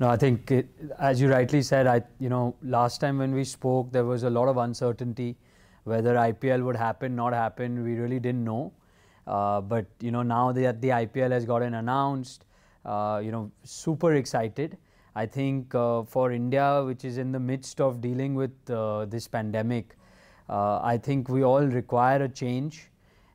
No, I think, it, as you rightly said, I you know last time when we spoke, there was a lot of uncertainty whether IPL would happen, not happen. We really didn't know. Uh, but you know now that the IPL has gotten announced, uh, you know super excited. I think uh, for India, which is in the midst of dealing with uh, this pandemic, uh, I think we all require a change.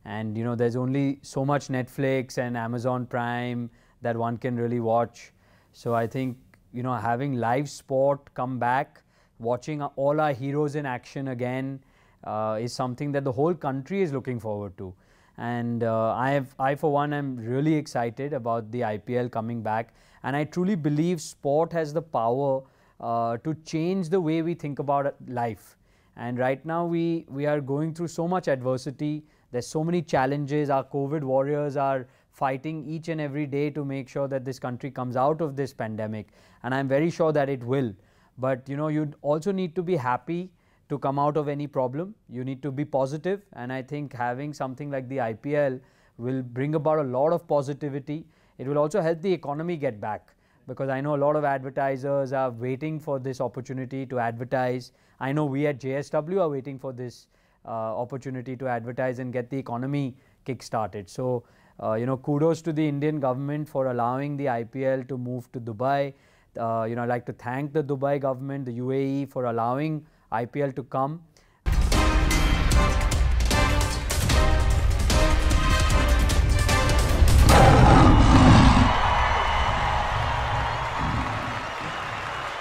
And you know there's only so much Netflix and Amazon Prime that one can really watch. So I think you know, having live sport come back, watching all our heroes in action again uh, is something that the whole country is looking forward to. And uh, I, have, I, for one, am really excited about the IPL coming back. And I truly believe sport has the power uh, to change the way we think about uh, life. And right now, we, we are going through so much adversity. There's so many challenges. Our COVID warriors are fighting each and every day to make sure that this country comes out of this pandemic. And I'm very sure that it will. But you know, you also need to be happy to come out of any problem. You need to be positive, and I think having something like the IPL will bring about a lot of positivity. It will also help the economy get back because I know a lot of advertisers are waiting for this opportunity to advertise. I know we at JSW are waiting for this uh, opportunity to advertise and get the economy kick started. So uh, you know, kudos to the Indian government for allowing the IPL to move to Dubai. Uh, you know, I'd like to thank the Dubai government, the UAE, for allowing IPL to come.